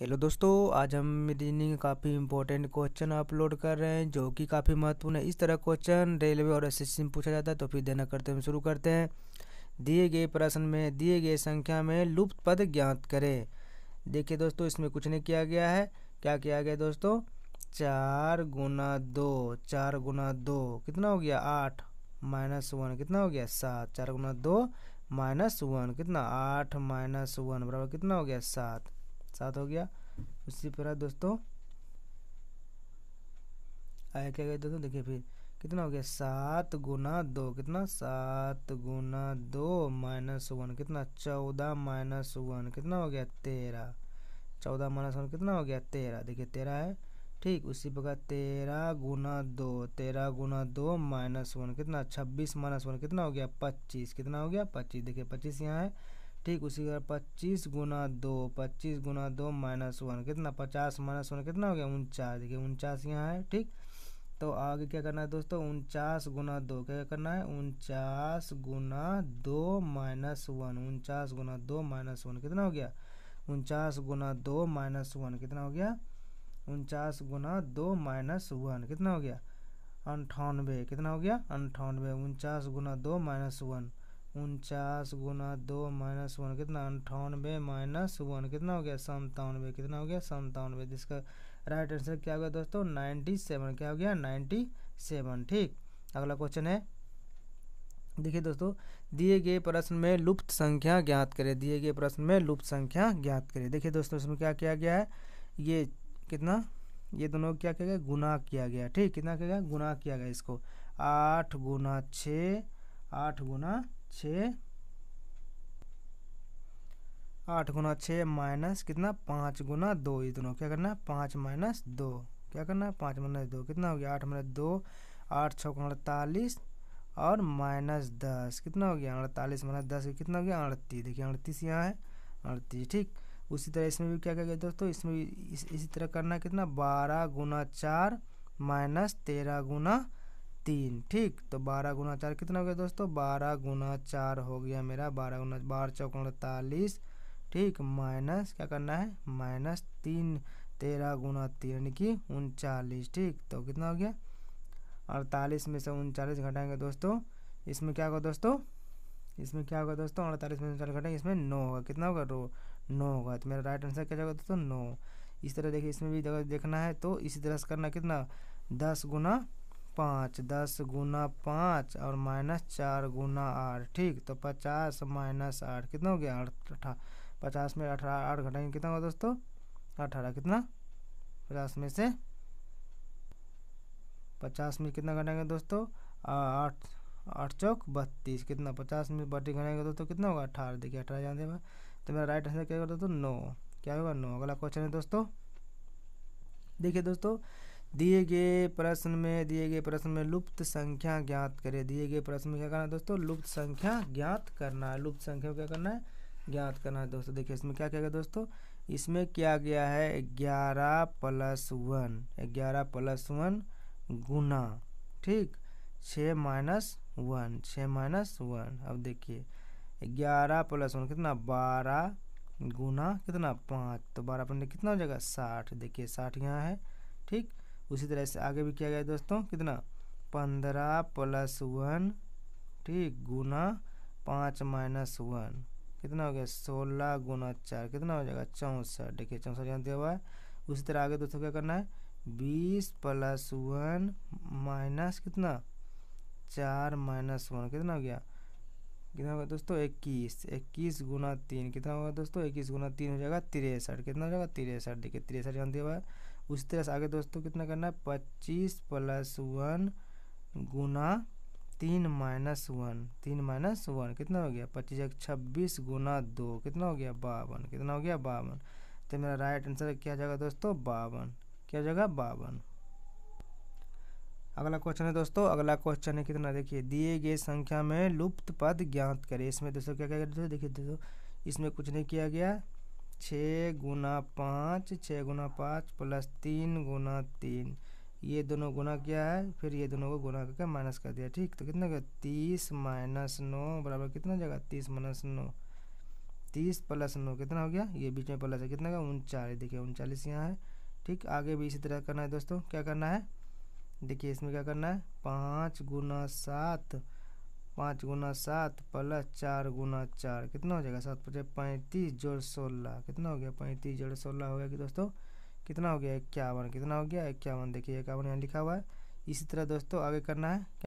hello दोस्तों आज हम रीजनिंग काफ़ी इंपॉर्टेंट क्वेश्चन अपलोड कर रहे हैं जो कि काफ़ी महत्वपूर्ण है इस तरह क्वेश्चन रेलवे और एस में पूछा जाता है तो फिर देना करते हम शुरू करते हैं दिए गए प्रश्न में दिए गए संख्या में लुप्त पद ज्ञात करें देखिए दोस्तों इसमें कुछ नहीं किया गया है क्या किया गया दोस्तों चार गुना दो चार गुना दो कितना हो गया आठ माइनस वन कितना हो गया सात चार गुना दो माइनस वन कितना आठ माइनस वन बराबर कितना हो गया सात सात हो गया उसी पर दोस्तों आया क्या गया दोस्तों देखिए फिर कितना हो गया सात गुना दो कितना सात गुना दो माइनस वन कितना चौदह माइनस वन कितना हो गया तेरह चौदह माइनस वन कितना हो गया तेरह देखिए तेरह है ठीक उसी प्रकार तेरह गुना दो तेरह गुना दो माइनस वन कितना छब्बीस माइनस वन कितना हो गया पच्चीस कितना हो गया पच्चीस देखिए पच्चीस यहाँ है ठीक उसी तरह पच्चीस गुना दो पच्चीस गुना दो माइनस वन कितना पचास माइनस वन कितना हो गया उनचास देखिए उनचास यहाँ है ठीक तो आगे क्या करना है दोस्तों उनचास गुना दो क्या करना है उनचास गुना दो माइनस वन उनचास गुना दो माइनस वन कितना हो गया उनचास गुना दो माइनस वन कितना हो गया उनचास गुना दो माइनस वन कितना हो गया अंठानवे कितना हो गया अंठानवे उनचास गुना दो माइनस वन उनचास गुना दो माइनस वन कितना अंठानवे माइनस वन कितना हो गया संतानवे कितना हो गया संतानवे जिसका राइट आंसर क्या हो गया दोस्तों नाइन्टी सेवन क्या हो गया नाइन्टी सेवन ठीक अगला क्वेश्चन है देखिए दोस्तों दिए गए प्रश्न में लुप्त संख्या ज्ञात करें दिए गए प्रश्न में लुप्त संख्या ज्ञात करें देखिए दोस्तों इसमें क्या किया गया है ये कितना ये दोनों क्या किया गया गुना किया गया ठीक कितना किया गया गुना किया गया इसको आठ गुना छः आठ गुना छः आठ गुना छः माइनस कितना पाँच गुना दो ये दोनों क्या करना है पाँच माइनस दो क्या करना है पाँच माइनस दो कितना हो गया आठ माइनस दो आठ छः अड़तालीस और माइनस दस कितना हो गया अड़तालीस माइनस दस कितना हो गया अड़तीस देखिए अड़तीस यहाँ है अड़तीस ठीक उसी तरह इसमें भी क्या क्या गया दोस्तों इसमें भी इस, इसी तरह करना कितना बारह गुना चार माइनस तेरह गुना तीन ठीक तो बारह गुना चार कितना हो गया दोस्तों बारह गुना चार हो गया मेरा बारह गुना बारह चौक अड़तालीस ठीक माइनस क्या करना है माइनस तीन तेरह गुना तीन यानी कि उनचालीस ठीक तो कितना हो गया अड़तालीस में से उनचालीस घटाएंगे दोस्तों इसमें क्या होगा दोस्तों इसमें क्या होगा दोस्तों अड़तालीस में उनचालीस घटाएंगे इसमें नौ होगा कितना होगा रो नौ होगा तो मेरा राइट आंसर क्या जाएगा दोस्तों नौ इस तरह देखिए इसमें भी देखना है तो इसी तरह से करना कितना दस गुना पाँच दस गुना पाँच और माइनस चार गुना आठ ठीक तो पचास माइनस आठ कितना हो गया अठा पचास में अठारह आठ घटाएंगे कितना होगा दोस्तों अठारह कितना पचास में से पचास में कितना घटाएंगे दोस्तों आठ आठ चौक बत्तीस कितना पचास में बत्तीस घटाएंगे दोस्तों कितना होगा अठारह देखिए अठारह जानते हैं तो मेरा राइट आंसर क्या होगा दोस्तों नौ क्या होगा नौ अगला क्वेश्चन है दोस्तों देखिए दोस्तों दिए गए प्रश्न में दिए गए प्रश्न में लुप्त संख्या ज्ञात करें दिए गए प्रश्न में क्या करना है दोस्तों लुप्त संख्या ज्ञात करना है लुप्त संख्या क्या करना है ज्ञात करना है दोस्तों देखिए इसमें क्या क्या गया दोस्तों इसमें क्या गया है ग्यारह प्लस वन ग्यारह प्लस वन गुना ठीक छः माइनस वन छः माइनस वन अब देखिए ग्यारह प्लस वन कितना बारह गुना कितना पाँच तो बारह पंद्रह कितना हो जाएगा साठ देखिए साठ यहाँ है ठीक उसी तरह से आगे भी किया गया दोस्तों कितना पंद्रह प्लस वन ठीक गुना पाँच माइनस वन कितना हो गया सोलह गुना चार कितना हो जाएगा चौंसठ देखिए चौंसठ यहाँ दिया हुआ है उसी तरह आगे दोस्तों क्या करना है बीस प्लस वन माइनस कितना चार माइनस वन कितना हो गया कितना हो गया दोस्तों इक्कीस इक्कीस गुना तीन कितना होगा दोस्तों इक्कीस गुना तीन हो जाएगा तिरसठ कितना हो जाएगा तिरसठ देखिए तिरसठ यहाँ दिया हुआ है उसी तरह से आगे दोस्तों कितना करना है पच्चीस प्लस वन गुना तीन माइनस वन तीन माइनस वन कितना हो गया पच्चीस एक छब्बीस गुना दो कितना हो गया बावन कितना हो गया बावन तो मेरा राइट आंसर क्या जाएगा दोस्तों बावन क्या जाएगा बावन अगला क्वेश्चन है दोस्तों अगला क्वेश्चन है कितना देखिए दिए गए संख्या में लुप्त पद ज्ञात करें इसमें दोस्तों क्या क्या दोस्तों देखिए दोस्तों इसमें कुछ नहीं किया गया छः गुना पाँच छः गुना पाँच प्लस तीन गुना तीन ये दोनों गुना किया है फिर ये दोनों को गुना करके माइनस कर दिया ठीक तो कितना गया तीस माइनस नौ बराबर कितना जगह तीस माइनस नौ तीस प्लस नौ कितना हो गया ये बीच में प्लस है कितना का उनचालीस देखिए उनचालीस यहाँ है ठीक आगे भी इसी तरह करना है दोस्तों क्या करना है देखिए इसमें क्या करना है पाँच गुना सात पाँच गुना सात प्लस चार गुना चार कितना हो जाएगा सात पचास पैंतीस जोड़ सोलह कितना हो गया पैंतीस जोड़ सोलह हो गया कि दोस्तों कितना हो गया इक्यावन कितना हो गया इक्यावन देखिए इक्यावन यहाँ लिखा हुआ है इसी तरह दोस्तों आगे करना है